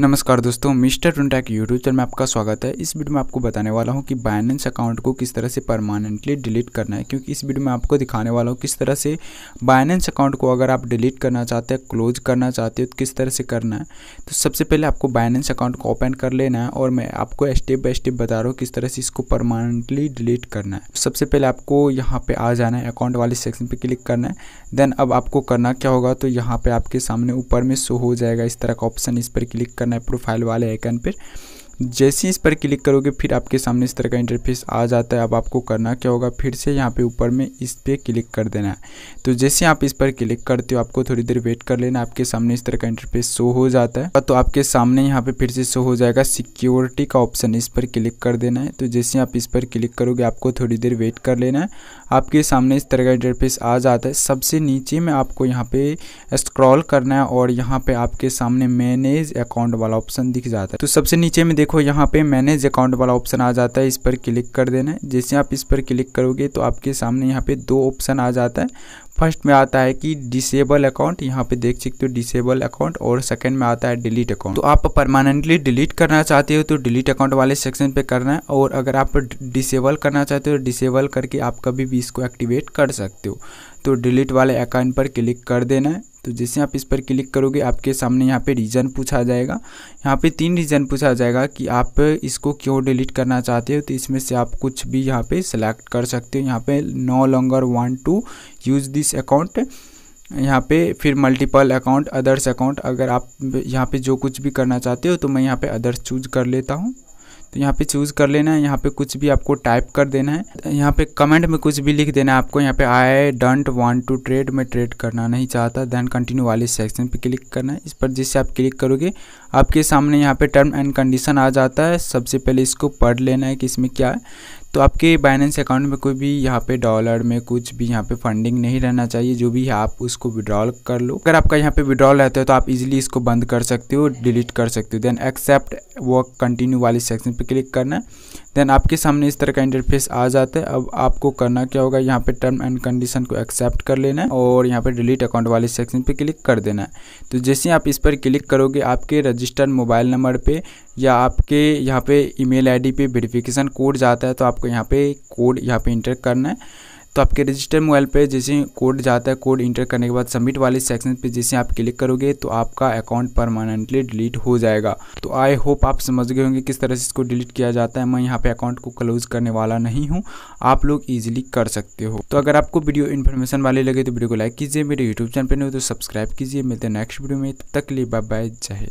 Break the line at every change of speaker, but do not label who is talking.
नमस्कार दोस्तों mister टुनटैक YouTube channel में आपका स्वागत है इस वीडियो में आपको बताने वाला हूं कि बाइनेंस अकाउंट को किस तरह से परमानेंटली डिलीट करना है क्योंकि इस वीडियो में आपको दिखाने वाला हूं किस तरह से बाइनेंस अकाउंट को अगर आप डिलीट करना चाहते हैं क्लोज करना चाहते हो तो किस तरह से करना है तो सबसे पहले आपको बाइनेंस अकाउंट को ओपन कर लेना है और मैं आपको स्टेप बाय स्टेप बता रहा हूँ किस तरह से इसको परमानेंटली डिलीट करना है तो सबसे पहले आपको यहाँ पर आ जाना है अकाउंट वाले सेक्शन पर क्लिक करना है देन अब आपको करना क्या होगा तो यहाँ पर आपके सामने ऊपर में शो हो जाएगा इस तरह का ऑप्शन इस पर क्लिक करना करना है प्रोफाइल वाले आइकन पर जैसे ही इस पर क्लिक करोगे फिर आपके सामने इस तरह का इंटरफेस आ जाता है अब आपको करना क्या होगा फिर से यहाँ पे ऊपर में इस पर क्लिक कर देना है तो जैसे आप इस पर क्लिक करते हो आपको थोड़ी देर वेट कर लेना आपके सामने इस तरह का इंटरफेस शो हो जाता है तो आपके सामने यहाँ पे फिर से शो हो जाएगा सिक्योरिटी का ऑप्शन इस पर क्लिक कर देना है तो जैसे आप इस पर क्लिक करोगे आपको थोड़ी देर वेट कर लेना है आपके सामने इस तरह का इंटरफेस आ जाता है सबसे नीचे में आपको यहाँ पे स्क्रॉल करना है और यहाँ पे आपके सामने मैनेज अकाउंट वाला ऑप्शन दिख जाता है तो सबसे नीचे में देखो यहाँ पे मैनेज अकाउंट वाला ऑप्शन आ जाता है इस पर क्लिक कर देना है जैसे आप इस पर क्लिक करोगे तो आपके सामने यहाँ पे दो ऑप्शन आ जाता है फर्स्ट में आता है कि डिसेबल अकाउंट यहाँ पे देख सकते हो डिसेबल अकाउंट और सेकंड में आता है डिलीट अकाउंट तो आप परमानेंटली डिलीट करना चाहते हो तो डिलीट अकाउंट वाले सेक्शन पे करना है और अगर आप डिसेबल करना चाहते हो तो डिसेबल करके आप कभी भी इसको एक्टिवेट कर सकते हो तो डिलीट वाले अकाउंट पर क्लिक कर देना है तो जैसे आप इस पर क्लिक करोगे आपके सामने यहाँ पे रीज़न पूछा जाएगा यहाँ पे तीन रीज़न पूछा जाएगा कि आप इसको क्यों डिलीट करना चाहते हो तो इसमें से आप कुछ भी यहाँ पे सेलेक्ट कर सकते हो यहाँ पे no longer want to use this account यहाँ पे फिर मल्टीपल अकाउंट अदर्स अकाउंट अगर आप यहाँ पे जो कुछ भी करना चाहते हो तो मैं यहाँ पे अदर्स चूज कर लेता हूँ तो यहाँ पे चूज़ कर लेना है यहाँ पे कुछ भी आपको टाइप कर देना है यहाँ पे कमेंट में कुछ भी लिख देना है आपको यहाँ पे I don't want to trade मैं ट्रेड करना नहीं चाहता देन कंटिन्यू वाले सेक्शन पे क्लिक करना है इस पर जिससे आप क्लिक करोगे आपके सामने यहाँ पे टर्म एंड कंडीशन आ जाता है सबसे पहले इसको पढ़ लेना है कि इसमें क्या है तो आपके बाइनेंस अकाउंट में कोई भी यहाँ पे डॉलर में कुछ भी यहाँ पे फंडिंग नहीं रहना चाहिए जो भी है आप उसको विड्रॉल कर लो अगर आपका यहाँ पे विड्रॉल रहता है तो आप इजीली इसको बंद कर सकते हो डिलीट कर सकते हो देन एक्सेप्ट वर्क कंटिन्यू वाली सेक्शन पे क्लिक करना है देन आपके सामने इस तरह का इंटरफेस आ जाता है अब आपको करना क्या होगा यहाँ पे टर्म एंड कंडीशन को एक्सेप्ट कर लेना है और यहाँ पे डिलीट अकाउंट वाले सेक्शन पे क्लिक कर देना है तो जैसे आप इस पर क्लिक करोगे आपके रजिस्टर्ड मोबाइल नंबर पे या आपके यहाँ पे ईमेल आईडी पे वेरिफिकेशन कोड जाता है तो आप आपको यहाँ पे कोड यहाँ पे इंटर करना है तो आपके रजिस्टर मोबाइल पे जैसे कोड जाता है कोड इंटर करने के बाद सबमिट वाले सेक्शन पे जैसे आप क्लिक करोगे तो आपका अकाउंट परमानेंटली डिलीट हो जाएगा तो आई होप आप समझ गए होंगे किस तरह से इसको डिलीट किया जाता है मैं यहाँ पे अकाउंट को क्लोज करने वाला नहीं हूँ आप लोग ईजिली कर सकते हो तो अगर आपको वीडियो इन्फॉर्मेशन वाले लगे तो वीडियो को लाइक कीजिए मेरे यूट्यूब चैनल पर नहीं तो सब्सक्राइब कीजिए मिलते हैं नेक्स्ट वीडियो में तब तक लिए बाय बाय जय